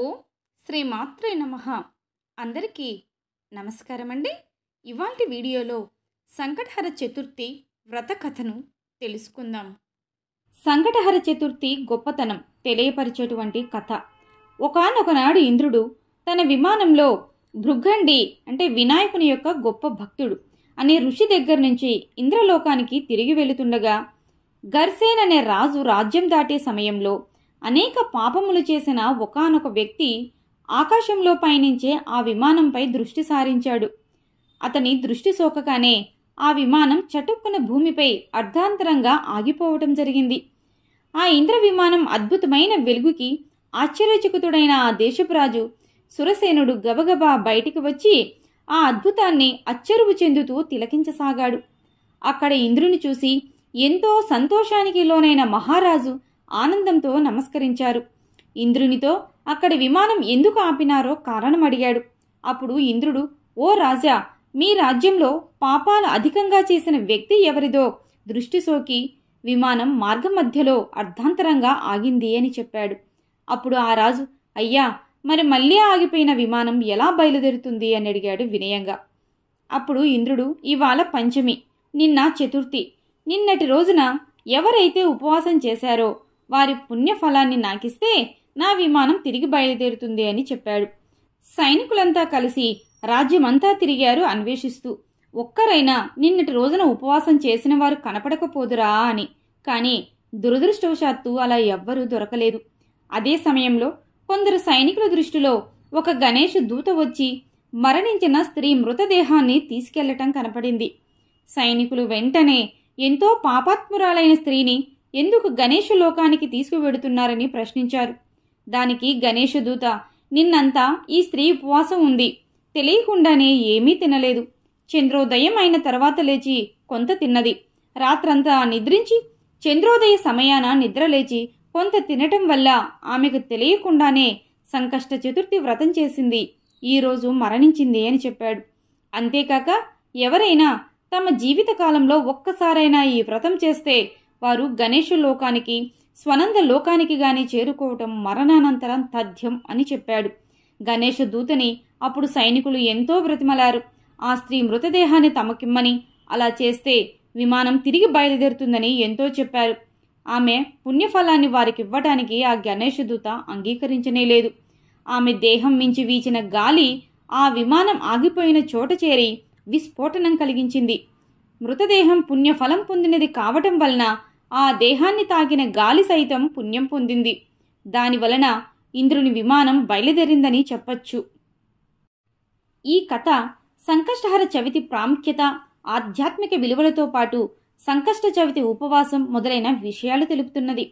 ఓ శ్రీ మాత్రే నమ అందరికీ నమస్కారం అండి ఇవాంటి వీడియోలో సంకటహర చతుర్థి వ్రత కథను తెలుసుకుందాం సంకటహర చతుర్థి గొప్పతనం తెలియపరిచేటువంటి కథ ఒకనొకనాడు ఇంద్రుడు తన విమానంలో భృగండి అంటే వినాయకుని యొక్క గొప్ప భక్తుడు అనే ఋషి దగ్గర నుంచి ఇంద్రలోకానికి తిరిగి వెళుతుండగా గర్సేన్ అనే రాజు రాజ్యం దాటే సమయంలో అనేక పాపములు చేసిన ఒకనొక వ్యక్తి ఆకాశంలో పయనించే ఆ విమానంపై దృష్టి సారించాడు అతని దృష్టి సోకగానే ఆ విమానం చటుక్కున భూమిపై అర్ధాంతరంగా ఆగిపోవటం జరిగింది ఆ ఇంద్ర విమానం అద్భుతమైన వెలుగుకి ఆశ్చర్యచకుతుడైన ఆ దేశపురాజు సురసేనుడు గబగబా బయటికి వచ్చి ఆ అద్భుతాన్ని అచ్చరువు చెందుతూ తిలకించసాగాడు అక్కడ ఇంద్రుని చూసి ఎంతో సంతోషానికి లోనైన మహారాజు ఆనందంతో నమస్కరించారు ఇంద్రునితో అక్కడ విమానం ఎందుకు ఆపినారో కారణం అడిగాడు అప్పుడు ఇంద్రుడు ఓ రాజా మీ రాజ్యంలో పాపాలు అధికంగా చేసిన వ్యక్తి ఎవరిదో దృష్టి సోకి విమానం మార్గం మధ్యలో అర్ధాంతరంగా ఆగింది అని చెప్పాడు అప్పుడు ఆ రాజు అయ్యా మరి మళ్ళీ ఆగిపోయిన విమానం ఎలా బయలుదేరుతుంది అని అడిగాడు వినయంగా అప్పుడు ఇంద్రుడు ఇవాళ పంచమి నిన్న చతుర్థి నిన్నటి రోజున ఎవరైతే ఉపవాసం చేశారో వారి పుణ్యఫలాన్ని నాకిస్తే నా విమానం తిరిగి బయలుదేరుతుంది అని చెప్పాడు సైనికులంతా కలిసి రాజ్యమంతా తిరిగారు అన్వేషిస్తూ ఒక్కరైనా నిన్నటి రోజున ఉపవాసం చేసిన వారు కనపడకపోదురా అని కానీ దురదృష్టవశాత్తు అలా ఎవ్వరూ దొరకలేదు అదే సమయంలో కొందరు సైనికుల దృష్టిలో ఒక గణేష్ దూత వచ్చి మరణించిన స్త్రీ మృతదేహాన్ని తీసుకెళ్లటం కనపడింది సైనికులు వెంటనే ఎంతో పాపాత్మురాలైన స్త్రీని ఎందుకు గణేష్ లోకానికి తీసుకువెడుతున్నారని ప్రశ్నించారు దానికి గణేష దూత నిన్నంతా ఈ స్త్రీ ఉపవాసం ఉంది తెలియకుండానే ఏమీ తినలేదు చంద్రోదయం అయిన తర్వాత లేచి కొంత తిన్నది రాత్రంతా నిద్రించి చంద్రోదయ సమయాన నిద్రలేచి కొంత తినటం వల్ల ఆమెకు తెలియకుండానే సంకష్ట చతుర్థి వ్రతం చేసింది ఈరోజు మరణించింది అని చెప్పాడు అంతేకాక ఎవరైనా తమ జీవితకాలంలో ఒక్కసారైనా ఈ వ్రతం చేస్తే వారు గణేషు లోకానికి స్వనంద లోకానికి గాని చేరుకోవటం మరణానంతరం తథ్యం అని చెప్పాడు గణేష దూతని అప్పుడు సైనికులు ఎంతో బ్రతిమలారు ఆ స్త్రీ మృతదేహాన్ని తమకిమ్మని అలా చేస్తే విమానం తిరిగి బయలుదేరుతుందని ఎంతో చెప్పారు ఆమె పుణ్యఫలాన్ని వారికి ఇవ్వటానికి ఆ గణేష దూత అంగీకరించనేలేదు ఆమె దేహం మించి వీచిన గాలి ఆ విమానం ఆగిపోయిన చోట చేరి విస్ఫోటనం కలిగించింది మృతదేహం పుణ్యఫలం పొందినది కావటం వలన ఆ దేహాన్ని తాకిన గాలి సైతం పుణ్యం పొందింది దాని వలన ఇంద్రుని విమానం బయలుదేరిందని చెప్పచ్చు ఈ కథ సంకష్టహర చవితి ప్రాముఖ్యత ఆధ్యాత్మిక విలువలతో పాటు సంకష్ట చవితి ఉపవాసం మొదలైన విషయాలు తెలుపుతున్నది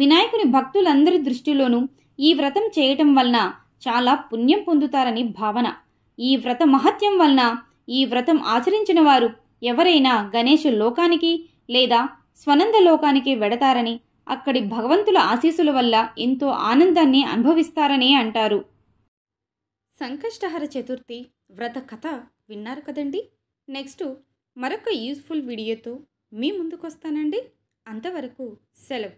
వినాయకుని భక్తులందరి దృష్టిలోనూ ఈ వ్రతం చేయటం వలన చాలా పుణ్యం పొందుతారని భావన ఈ వ్రత మహత్యం వలన ఈ వ్రతం ఆచరించిన వారు ఎవరైనా గణేషు లోకానికి లేదా స్వనంద లోకానికి వెడతారని అక్కడి భగవంతుల ఆశీసుల వల్ల ఎంతో ఆనందాన్ని అనుభవిస్తారని అంటారు సంకష్టహర చతుర్థి వ్రత కథ విన్నారు కదండి నెక్స్ట్ మరొక యూస్ఫుల్ వీడియోతో మీ ముందుకొస్తానండి అంతవరకు సెలవు